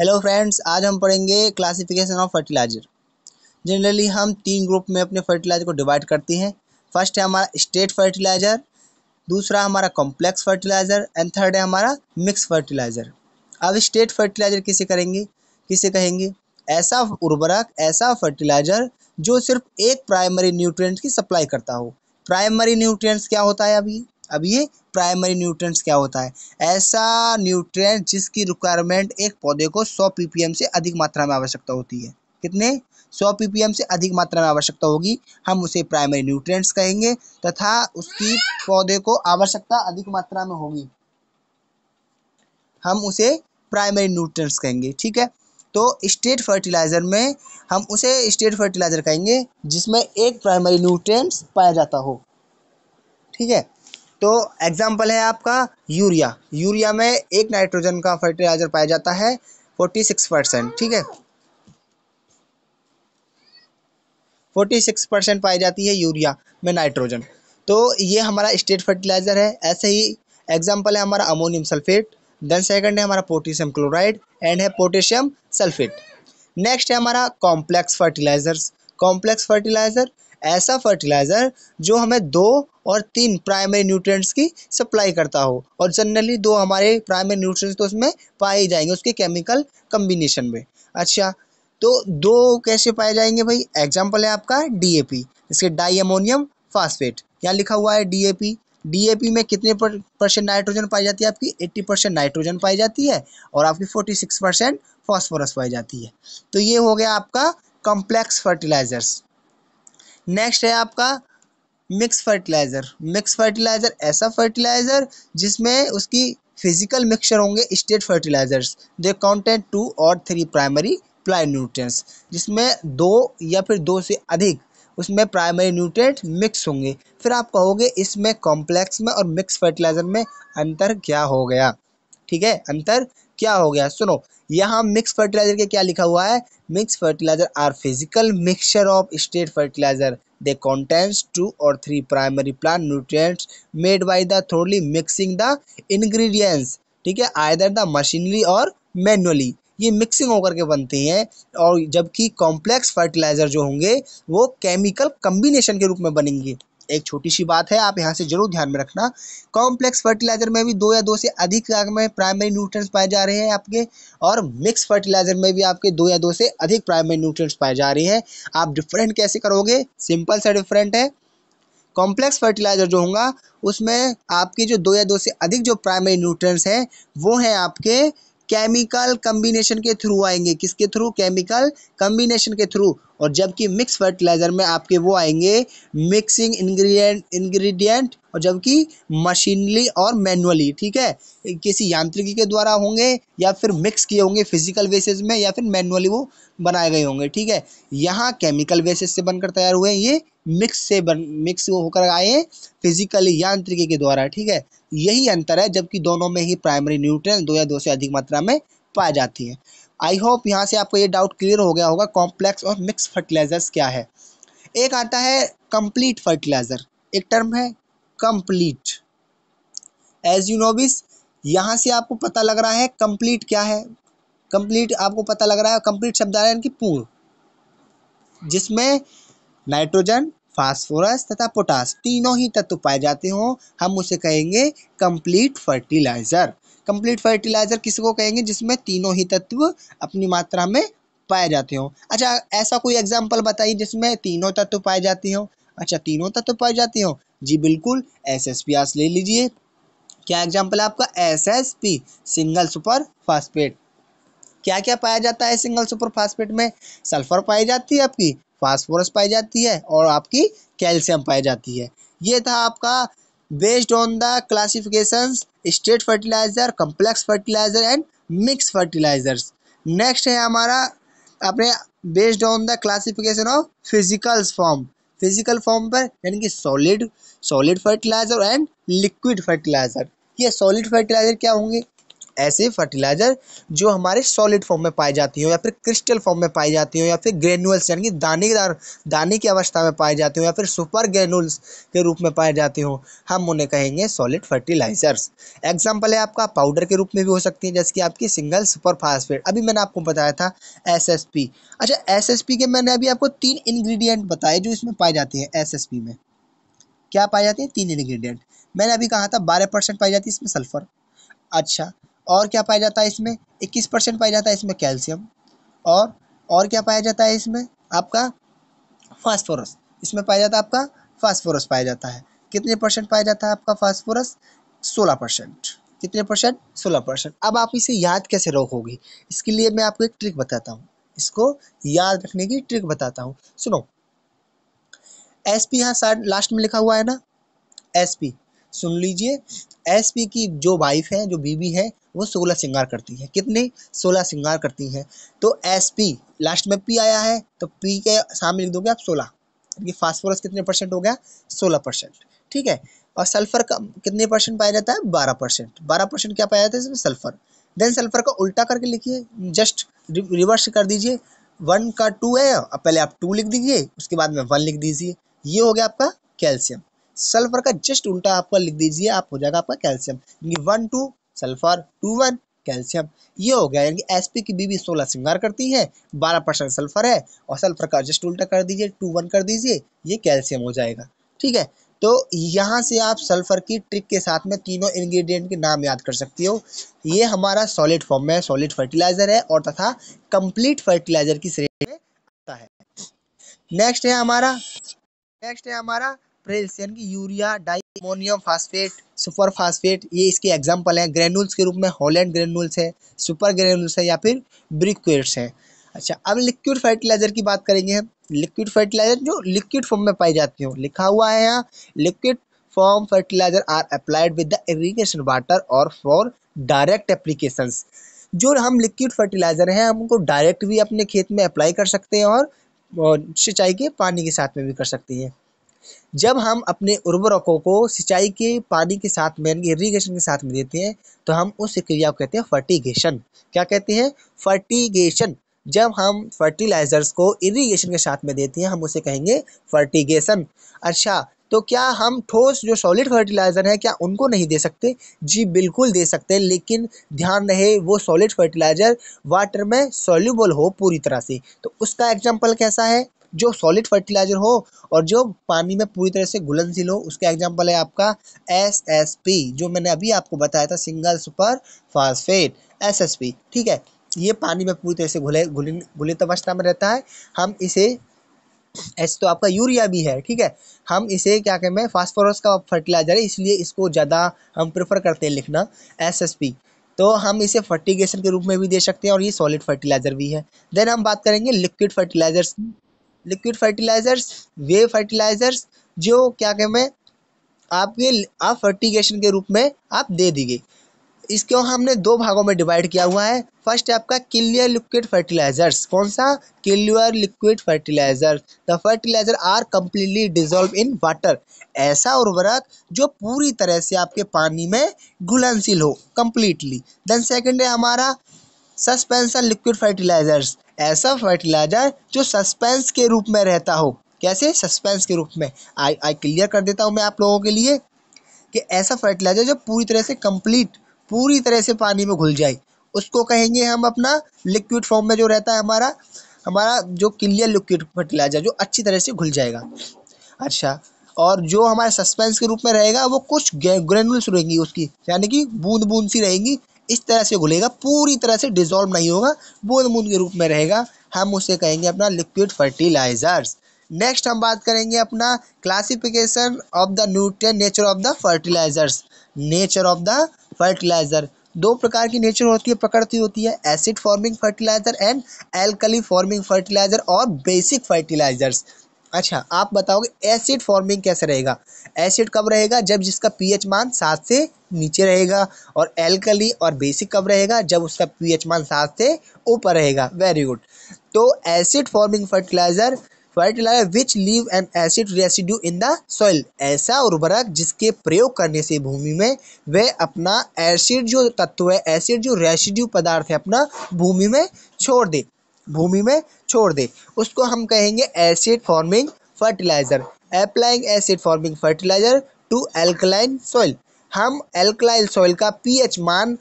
hello friends आज हम पढ़ेंगे क्लासिफिकेशन ऑफ फर्टिलाइजर जनरली हम तीन ग्रुप में अपने फर्टिलाइजर को डिवाइड करते हैं फर्स्ट है हमारा स्टेट फर्टिलाइजर दूसरा हमारा कॉम्प्लेक्स फर्टिलाइजर एंड थर्ड है हमारा मिक्स फर्टिलाइजर अब स्टेट फर्टिलाइजर किसे करेंगे किसे कहेंगे ऐसा उर्वरक ऐसा फर्टिलाइजर जो सिर्फ एक प्राइमरी न्यूट्रिय की सप्लाई करता हो प्राइमरी न्यूट्रिएंट्स क्या होता है अभी अब ये प्राइमरी न्यूट्रेंट्स क्या होता है ऐसा न्यूट्रेंट जिसकी रिक्वायरमेंट एक पौधे को 100 पीपीएम से अधिक मात्रा में आवश्यकता होती है कितने 100 पीपीएम से अधिक मात्रा में आवश्यकता होगी हम उसे प्राइमरी न्यूट्रेंट्स कहेंगे तथा उसकी पौधे को आवश्यकता अधिक मात्रा में होगी हम उसे प्राइमरी न्यूट्रेंट्स कहेंगे ठीक है तो स्टेट फर्टिलाइज़र में हम उसे स्टेट फर्टिलाइज़र कहेंगे जिसमें एक प्राइमरी न्यूट्रेंट्स पाया जाता हो ठीक है तो एग्जाम्पल है आपका यूरिया यूरिया में एक नाइट्रोजन का फर्टिलाइजर पाया जाता है फोर्टी सिक्स परसेंट ठीक है फोर्टी सिक्स परसेंट पाई जाती है यूरिया में नाइट्रोजन तो ये हमारा स्टेट फर्टिलाइज़र है ऐसे ही एग्जाम्पल है हमारा अमोनियम सल्फेट देन सेकंड है हमारा पोटेशियम क्लोराइड एंड है पोटेशियम सल्फेट नेक्स्ट है हमारा कॉम्प्लेक्स फर्टिलाइजर्स कॉम्प्लेक्स फर्टिलाइज़र ऐसा फर्टिलाइज़र जो हमें दो और तीन प्राइमरी न्यूट्रिएंट्स की सप्लाई करता हो और जनरली दो हमारे प्राइमरी न्यूट्रिएंट्स तो उसमें पाए ही जाएंगे उसके केमिकल कम्बिनेशन में अच्छा तो दो कैसे पाए जाएंगे भाई एग्जाम्पल है आपका डी इसके डाई अमोनियम फास्फेट यहाँ लिखा हुआ है डी ए डी पी में कितने परसेंट नाइट्रोजन पाई जाती है आपकी एट्टी परसेंट नाइट्रोजन पाई जाती है और आपकी फोर्टी सिक्स परसेंट फॉस्फोरस पाई जाती है तो ये हो गया आपका कॉम्प्लेक्स फर्टिलाइजर्स नेक्स्ट है आपका मिक्स फर्टिलाइज़र मिक्स फर्टिलाइज़र ऐसा फर्टिलाइज़र जिसमें उसकी फिजिकल मिक्सचर होंगे state fertilisers they content two or three primary ply nutrients जिसमें दो या फिर दो से अधिक उसमें प्राइमरी न्यूट्रेंट मिक्स होंगे फिर आप कहोगे इसमें कॉम्प्लेक्स में और मिक्स फर्टिलाइज़र में अंतर क्या हो गया ठीक है अंतर क्या हो गया सुनो यहाँ मिक्स फर्टिलाइजर के क्या लिखा हुआ है mix fertiliser are physical mixture of state fertiliser they contents two or three primary plant nutrients made by the thoroughly mixing the ingredients ठीक है either the machinery or manually ये मिक्सिंग होकर के बनते हैं और जबकि कॉम्प्लेक्स फर्टिलाइज़र जो होंगे वो केमिकल कम्बिनेशन के रूप में बनेंगे एक छोटी सी बात है आप यहाँ से जरूर ध्यान में रखना कॉम्प्लेक्स फर्टिलाइजर में भी दो या दो से अधिक में प्राइमरी न्यूट्रिएंट्स पाए जा रहे हैं आपके और मिक्स फर्टिलाइजर में भी आपके दो या दो से अधिक प्राइमरी न्यूट्रिएंट्स पाए जा रहे हैं आप डिफरेंट कैसे करोगे सिंपल सा डिफरेंट है कॉम्प्लेक्स फर्टिलाइजर जो होगा उसमें आपके जो दो या दो से अधिक जो प्राइमरी न्यूट्रिएंट्स हैं वो हैं आपके केमिकल कम्बिनेशन के थ्रू आएंगे किसके थ्रू केमिकल कम्बिनेशन के थ्रू और जबकि मिक्स फर्टिलाइज़र में आपके वो आएंगे मिक्सिंग इंग्रेडिएंट इंग्रेडिएंट और जबकि मशीनली और मैनुअली ठीक है किसी यांत्रिकी के द्वारा होंगे या फिर मिक्स किए होंगे फिजिकल बेसिस में या फिर मैनुअली वो बनाए गए होंगे ठीक है यहाँ केमिकल बेसिस से बनकर तैयार हुए हैं ये मिक्स से बन मिक्स होकर आए हैं फिजिकली यांत्रिकी के द्वारा ठीक है यही अंतर है जबकि दोनों में ही प्राइमरी न्यूट्रिय दो या दो से अधिक मात्रा में पाई जाती है आई होप यहाँ से आपको ये डाउट क्लियर हो गया होगा कॉम्प्लेक्स और मिक्स फर्टिलाइजर्स क्या है एक आता है कंप्लीट फर्टिलाइज़र एक टर्म है कंप्लीट एज यू नोबिस यहाँ से आपको पता लग रहा है कंप्लीट क्या है कंप्लीट आपको पता लग रहा है कंप्लीट शब्द आ रहा है यानी कि पूर्ण जिसमें नाइट्रोजन फास्फोरस तथा पोटास तीनों ही तत्व पाए जाते हों हम उसे कहेंगे कंप्लीट फर्टिलाइज़र कंप्लीट फर्टिलाइज़र किसको कहेंगे जिसमें तीनों ही तत्व अपनी मात्रा में पाए जाते हों अच्छा ऐसा कोई एग्जाम्पल बताइए जिसमें तीनों तत्व पाए जाते हों अच्छा तीनों तत्व पाए जाते हों जी बिल्कुल एस एस पी ले लीजिए क्या एग्जाम्पल है आपका S S P single super phosphate क्या क्या पाया जाता है सिंगल सुपर फास्फेट में सल्फर पाई जाती है आपकी फास्फोरस पाई जाती है और आपकी कैल्शियम पाई जाती है ये था आपका based on the classification state fertiliser complex fertiliser and mix fertilisers next है हमारा अपने based on the classification of physicals form physical form पर यानी कि solid solid fertiliser and liquid fertiliser ये सॉलिड फर्टिलाइजर क्या होंगे ऐसे फर्टिलाइजर जो हमारे सॉलिड फॉर्म में पाई जाती हो या फिर क्रिस्टल फॉर्म में पाई जाती हो या फिर ग्रेनुअल्स यानी कि दानेदार दाने की अवस्था में पाए जाते हो या फिर सुपर ग्रेनुल्स के रूप में पाए जाते हो हम उन्हें कहेंगे सॉलिड फर्टिलाइजर्स एग्जाम्पल है आपका पाउडर के रूप में भी हो सकती है जैसे कि आपकी सिंगल सुपर फास्फेट अभी मैंने आपको बताया था एस अच्छा एस के मैंने अभी आपको तीन इन्ग्रीडियंट बताए जो इसमें पाए जाते हैं एस में क्या पाए जाते हैं तीन इन्ग्रीडियंट मैंने अभी कहा था बारह परसेंट पाई जाती है इसमें सल्फर अच्छा और क्या पाया जाता है इसमें इक्कीस परसेंट पाया जाता है इसमें कैल्शियम और और क्या पाया जाता है इसमें आपका फास्फोरस इसमें पाया जाता है आपका फास्फोरस पाया जाता है कितने परसेंट पाया जाता है आपका फास्फोरस सोलह परसेंट कितने परसेंट सोलह परसेंट अब आप इसे याद कैसे रखोगे इसके लिए मैं आपको एक ट्रिक बताता हूँ इसको याद रखने की ट्रिक बताता हूँ सुनो एस पी यहाँ लास्ट में लिखा हुआ है ना एस पी सुन लीजिए एस पी की जो वाइफ है जो बीवी है वो सोलह श्रृंगार करती है कितने सोलह श्रृंगार करती हैं तो एस पी लास्ट में पी आया है तो पी के सामने लिख दोगे आप सोलह ये फास्फोरस कितने परसेंट हो गया सोलह परसेंट ठीक है और सल्फर का कितने परसेंट पाया जाता है बारह परसेंट बारह परसेंट क्या पाया जाता है इसमें सल्फर देन सल्फर का उल्टा करके लिखिए जस्ट रिवर्स कर दीजिए वन का टू है अब पहले आप टू लिख दीजिए उसके बाद में वन लिख दीजिए ये हो गया आपका कैल्शियम सल्फर का जस्ट उल्टा आपका लिख दीजिए आप हो जाएगा आपका कैल्शियम यानी one two sulphur two one calcium ये हो गया यानी एस पी की बीबी सोलह श्रृंगार करती है बारह परसेंट सल्फर है और सल्फर का जस्ट उल्टा कर दीजिए टू वन कर दीजिए ये कैल्शियम हो जाएगा ठीक है तो यहाँ से आप सल्फर की ट्रिक के साथ में तीनों इंग्रेडिएंट के नाम याद कर सकती हो ये हमारा सॉलिड फॉर्म में सॉलिड फर्टिलाइजर है और तथा कंप्लीट फर्टिलाइजर की श्रेणी में आता है नेक्स्ट है हमारा नेक्स्ट है हमारा प्रेल्स यानी कि urea diammonium phosphate super phosphate ये इसके एग्जाम्पल हैं ग्रेनुल्स के रूप में हॉलैंड ग्रेनुल्स है सुपर ग्रेनुल्स है या फिर ब्रिक्वेट्स हैं अच्छा अब लिक्विड फर्टिलाइजर की बात करेंगे हम लिक्विड फर्टिलाइजर जो लिक्विड फॉर्म में पाई जाती हूँ लिखा हुआ है यहाँ liquid form fertiliser are applied with the irrigation water or for direct application जो हम लिक्विड फर्टिलाइज़र हैं हम उनको डायरेक्ट भी अपने खेत में अप्लाई कर सकते हैं और सिंचाई के पानी के साथ में भी कर सकते हैं जब हम अपने उर्वरकों को सिंचाई के पानी के साथ में इरीगेशन के साथ में देते हैं तो हम उस क्रिया को कहते हैं फर्टिगेशन क्या कहते हैं फर्टिगेशन जब हम फर्टिलाइजर्स को इरीगेशन के साथ में देते हैं हम उसे कहेंगे फर्टिगेशन अच्छा तो क्या हम ठोस जो सॉलिड फर्टिलाइज़र है क्या उनको नहीं दे सकते जी बिल्कुल दे सकते हैं लेकिन ध्यान रहे वो सॉलिड फर्टिलाइज़र वाटर में सॉल्यूबल हो पूरी तरह से तो उसका एग्जाम्पल कैसा है जो सॉलिड फर्टिलाइजर हो और जो पानी में पूरी तरह से घुलनशील हो उसका एग्जाम्पल है आपका एस एस पी जो मैंने अभी आपको बताया था single super phosphate S S P ठीक है ये पानी में पूरी तरह से घुले घुलिन घुलित अवस्था में रहता है हम इसे ऐसे तो आपका यूरिया भी है ठीक है हम इसे क्या कहें मैं फास्फोरस का फर्टिलाइजर है इसलिए इसको ज़्यादा हम प्रेफर करते हैं लिखना एस एस पी तो हम इसे फर्टिगेशन के रूप में भी दे सकते हैं और ये सॉलिड फर्टिलाइजर भी है देन हम बात करेंगे लिक्विड फर्टिलाइजर्स लिक्विड फर्टिलाइजर्स वे फर्टिलाइजर्स जो क्या कहें मैं आपके आप फर्टिगेशन के रूप में आप दे दी गई इसको हमने दो भागों में डिवाइड किया हुआ है फर्स्ट है आपका क्लियर लिक्विड फर्टिलाइजर्स कौन सा clear liquid fertiliser the fertiliser are completely dissolve in water ऐसा उर्वरक जो पूरी तरह से आपके पानी में घुलनशील हो कम्प्लीटली देन सेकेंड है हमारा सस्पेंशन लिक्विड फर्टिलाइजर्स ऐसा फर्टिलाइजर जो सस्पेंस के रूप में रहता हो कैसे सस्पेंस के रूप में आई आई क्लियर कर देता हूँ मैं आप लोगों के लिए कि ऐसा फर्टिलाइजर जो पूरी तरह से कंप्लीट पूरी तरह से पानी में घुल जाए उसको कहेंगे हम अपना लिक्विड फॉर्म में जो रहता है हमारा हमारा जो क्लियर लिक्विड फर्टिलाइजर जो अच्छी तरह से घुल जाएगा अच्छा और जो हमारे सस्पेंस के रूप में रहेगा वो कुछ ग्रेनुल्स रहेंगी उसकी यानी कि बूंद बूंद सी रहेंगी इस तरह से घुलेगा पूरी तरह से डिजोल्व नहीं होगा बूंद बूंद के रूप में रहेगा हम उसे कहेंगे अपना लिक्विड फर्टिलाइजर्स नेक्स्ट हम बात करेंगे अपना classification of the nutrient nature of the fertilisers nature of the fertiliser दो प्रकार की नेचर होती है प्रकृति होती है acid forming fertiliser and alkali forming fertiliser और बेसिक फर्टिलाइजर्स अच्छा आप बताओगे एसिड फॉर्मिंग कैसे रहेगा एसिड कब रहेगा जब जिसका पीएच मान सात से नीचे रहेगा और एल्कली और बेसिक कब रहेगा जब उसका पीएच मान सात से ऊपर रहेगा वेरी गुड तो acid forming fertiliser fertiliser which leave an acid residue in the soil ऐसा उर्वरक जिसके प्रयोग करने से भूमि में वह अपना एसिड जो तत्व है एसिड जो रेसिड्यू पदार्थ है अपना भूमि में छोड़ दे भूमि में छोड़ दे उसको हम कहेंगे acid forming fertiliser applying acid forming fertiliser to alkaline soil हम एल्कलाइन सॉइल का पीएच मान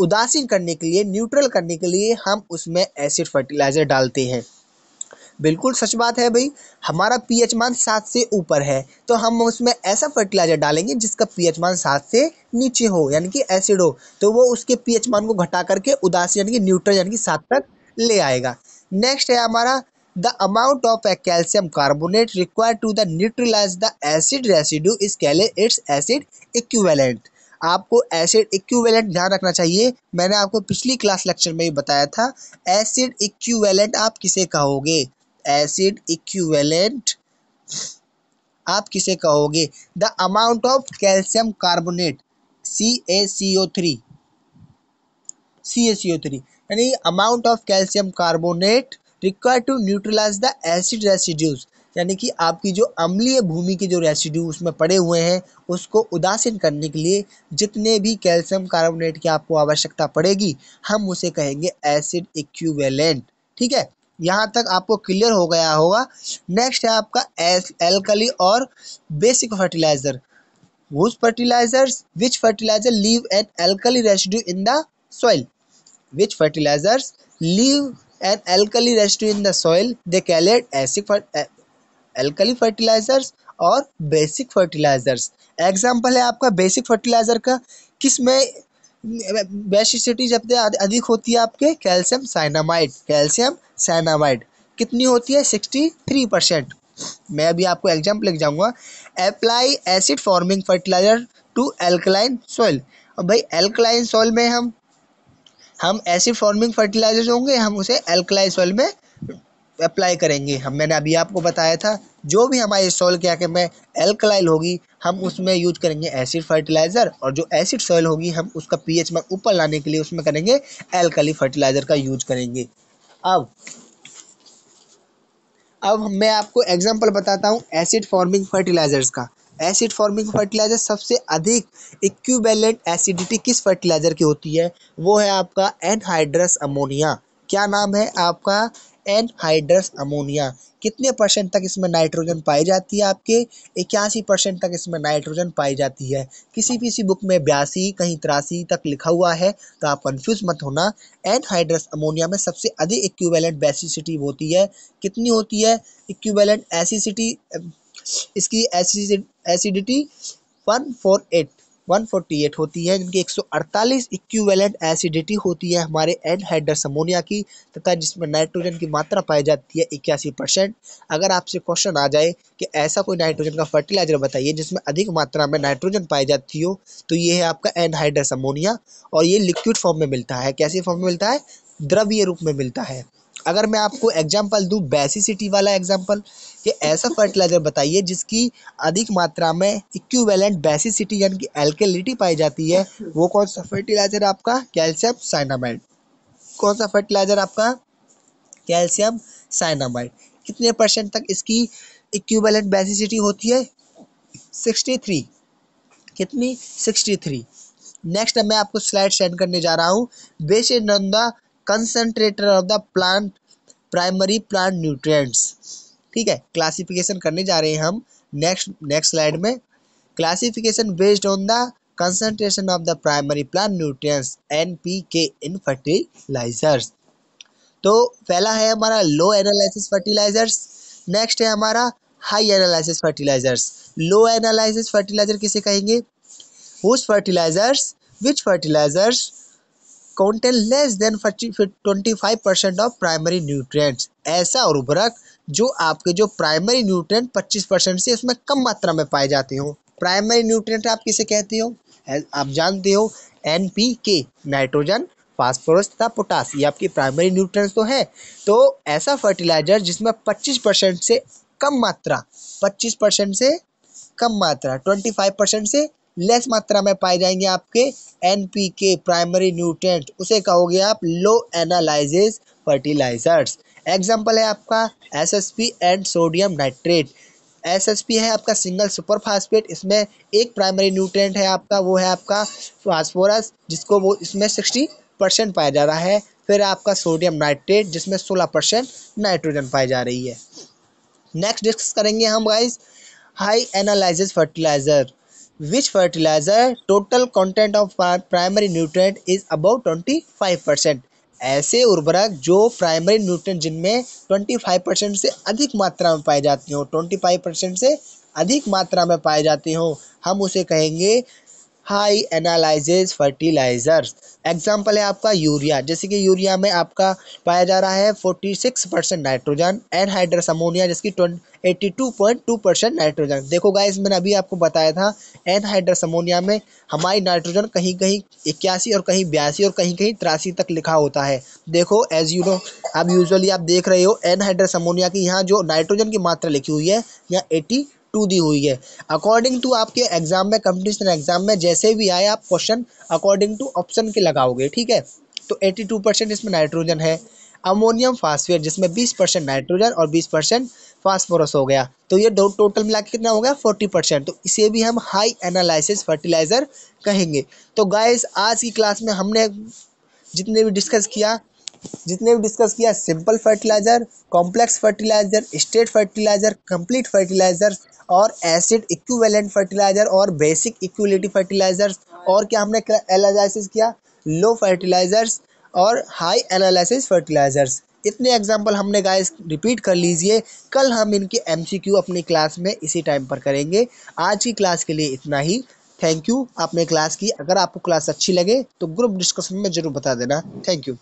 उदासीन करने के लिए न्यूट्रल करने के लिए हम उसमें एसिड फर्टिलाइजर डालते हैं बिल्कुल सच बात है भाई हमारा पीएच मान सात से ऊपर है तो हम उसमें ऐसा फर्टिलाइजर डालेंगे जिसका पीएच मान सात से नीचे हो यानी कि एसिड हो तो वो उसके पीएच मान को घटा करके उदासीन यानी कि न्यूट्रल यानी कि सात तक ले आएगा नेक्स्ट है हमारा the amount of a calcium carbonate require to the neutralise the acid residue is called its acid equivalent आपको एसिड इक्वेलेंट ध्यान रखना चाहिए मैंने आपको पिछली क्लास लेक्चर में ही बताया था एसिड इक्वेलेंट आप किसे कहोगे एसिड इक्वेलेंट आप किसे कहोगे the amount of calcium carbonate C A C O three C A C O three यानी amount of calcium carbonate require to neutralise the acid residues यानी कि आपकी जो अम्लीय भूमि के जो रेसिड्यू उसमें पड़े हुए हैं उसको उदासीन करने के लिए जितने भी कैल्शियम कार्बोनेट की आपको आवश्यकता पड़ेगी हम उसे कहेंगे एसिड इक्वेलेंट ठीक है यहाँ तक आपको क्लियर हो गया होगा नेक्स्ट है आपका एल्कली और बेसिक फर्टिलाइजर वो fertilisers which fertiliser leave an alkali residue in the soil which fertilisers leave an alkali residue in soil soil they called acid fer or basic fertilisers example है आपका basic fertiliser का किसमें basicity जब अधिक होती है आपके कैल्शियम साइनामाइड कैल्शियम साइनामाइड कितनी होती है सिक्सटी थ्री परसेंट मैं अभी आपको एग्जाम्पल लिख जाऊँगा apply acid forming fertiliser to alkaline soil और भाई एल्कलाइन सॉइल में हम हम ऐसे फॉर्मिंग फर्टिलाइजर्स होंगे हम उसे एल्कलाई सॉइल में अप्लाई करेंगे हम मैंने अभी आपको बताया था जो भी हमारे सॉइल के आके में एल्कलाइल होगी हम उसमें यूज करेंगे एसिड फर्टिलाइज़र और जो एसिड सॉइल होगी हम उसका पीएच में ऊपर लाने के लिए उसमें करेंगे एल्कली फर्टिलाइज़र का यूज करेंगे अब अब मैं आपको एग्जांपल बताता हूँ एसिड फॉर्मिंग फर्टिलाइज़र्स का एसिड फॉर्मिंग फर्टिलाइजर सबसे अधिक इक्विवेलेंट एसिडिटी किस फर्टिलाइजर की होती है वो है आपका एनहाइड्रस अमोनिया क्या नाम है आपका एनहाइड्रस अमोनिया कितने परसेंट तक इसमें नाइट्रोजन पाई जाती है आपके इक्यासी परसेंट तक इसमें नाइट्रोजन पाई जाती है किसी भी सी बुक में बयासी कहीं तिरासी तक लिखा हुआ है तो आप कंफ्यूज मत होना एनहाइड्रस अमोनिया में सबसे अधिक इक्विवेलेंट बेसिसिटी होती है कितनी होती है इक्विवेलेंट एसिसिटी इसकी acid acidity one four eight one forty eight होती है जिनकी एक सौ अड़तालीस इक्विवेलेंट एसिडिटी होती है हमारे एनहाइड्रस अमोनिया की तथा जिसमें नाइट्रोजन की मात्रा पाई जाती है इक्यासी परसेंट अगर आपसे क्वेश्चन आ जाए कि ऐसा कोई नाइट्रोजन का फर्टिलाइजर बताइए जिसमें अधिक मात्रा में नाइट्रोजन पाई जाती हो तो ये है आपका एनहाइड्रस अमोनिया और ये लिक्विड फॉर्म में मिलता है कैसे फॉर्म में मिलता है द्रव्य रूप में मिलता है अगर मैं आपको एग्जाम्पल दूँ बेसिसिटी वाला एग्जाम्पल कि ऐसा फर्टिलाइज़र बताइए जिसकी अधिक मात्रा में इक्विवेलेंट बेसिसिटी यानी कि एल्केलिटी पाई जाती है वो कौन सा फर्टिलाइज़र आपका कैल्शियम साइनामाइड कौन सा फर्टिलाइज़र आपका कैल्शियम साइनामाइड कितने परसेंट तक इसकी इक्विवेलेंट बेसिसिटी होती है सिक्सटी थ्री कितनी सिक्सटी थ्री नेक्स्ट मैं आपको स्लाइड सेंड करने जा रहा हूँ based concentrator of the plant primary plant nutrients ठीक है क्लासिफिकेशन करने जा रहे हैं हम नेक्स्ट नेक्स्ट स्लाइड में classification based on the concentration of the primary plant nutrients N P K in fertilisers तो पहला है हमारा लो एनालिसिस फर्टिलाइजर्स नेक्स्ट है हमारा high analysis fertilisers low analysis fertiliser किसे कहेंगे उस fertilisers which fertilisers contain less twenty five percent of primary nutrients ऐसा उर्वरक जो आपके जो प्राइमरी न्यूट्रिएंट 25 परसेंट से उसमें कम मात्रा में पाए जाते हो प्राइमरी न्यूट्रिएंट आप किसे कहते हो आप जानते हो N P K nitrogen phosphorus तथा पोटास ये आपकी प्राइमरी न्यूट्रिएंट्स तो है तो ऐसा फर्टिलाइजर जिसमें 25 परसेंट से कम मात्रा 25 परसेंट से कम मात्रा 25 परसेंट से लेस मात्रा में पाए जाएंगे आपके N P K primary nutrient उसे कहोगे आप लो एनालाइजेज फर्टिलाइजर्स एग्जाम्पल है आपका S S P and sodium nitrate S S P है आपका सिंगल सुपर फास्फेट इसमें एक प्राइमरी न्यूट्रेंट है आपका वो है आपका फास्फोरस जिसको वो इसमें सिक्सटी परसेंट पाया जा रहा है फिर आपका सोडियम नाइट्रेट जिसमें सोलह परसेंट नाइट्रोजन पाई जा रही है नेक्स्ट डिस्कस करेंगे हम guys high analysis fertilizer which fertilizer total content of primary nutrient is twenty 25 percent ऐसे उर्वरक जो प्राइमरी न्यूट्रेंट जिनमें 25 परसेंट से अधिक मात्रा में पाए जाते हो 25 परसेंट से अधिक मात्रा में पाए जाते हो हम उसे कहेंगे हाई एनालाइजेज फर्टिलाइज़र्स एग्जाम्पल है आपका यूरिया जैसे कि यूरिया में आपका पाया जा रहा है forty six percent nitrogen and hydrous ammonia जिसकी eighty two point two percent nitrogen देखो गाइस मैंने अभी आपको बताया था एन हाइड्रस अमोनिया में हमारी नाइट्रोजन कहीं कहीं इक्यासी और कहीं बयासी और कहीं कहीं तिरासी तक लिखा होता है देखो एज यू नो अब यूजली आप देख रहे हो एन हाइड्रस अमोनिया की यहाँ जो नाइट्रोजन की मात्रा लिखी हुई है यहाँ एट्टी टू दी हुई है अकॉर्डिंग टू आपके एग्जाम में कंपटीशन एग्जाम में जैसे भी आए आप क्वेश्चन अकॉर्डिंग टू ऑप्शन के लगाओगे ठीक है तो एट्टी टू परसेंट इसमें नाइट्रोजन है अमोनियम फास्फेट जिसमें बीस परसेंट नाइट्रोजन और बीस परसेंट फास्फोरस हो गया तो ये टोटल मिला के कितना हो गया फोर्टी परसेंट तो इसे भी हम हाई एनालिसिस फर्टिलाइज़र कहेंगे तो गाइज आज की क्लास में हमने जितने भी डिस्कस किया जितने भी डिस्कस किया simple fertilizer complex fertilizer state fertilizer complete fertilizer और एसिड इक्विवेलेंट फर्टिलाइजर और बेसिक इक्विलिटी फर्टिलाइजर्स और क्या हमने एनालिसिस किया लो फर्टिलाइजर्स और हाई एनालिसिस फर्टिलाइजर्स इतने एग्जाम्पल हमने गाइस रिपीट कर लीजिए कल हम इनके एमसीक्यू अपनी क्लास में इसी टाइम पर करेंगे आज की क्लास के लिए इतना ही थैंक यू आपने क्लास की अगर आपको क्लास अच्छी लगे तो ग्रुप डिस्कशन में जरूर बता देना थैंक यू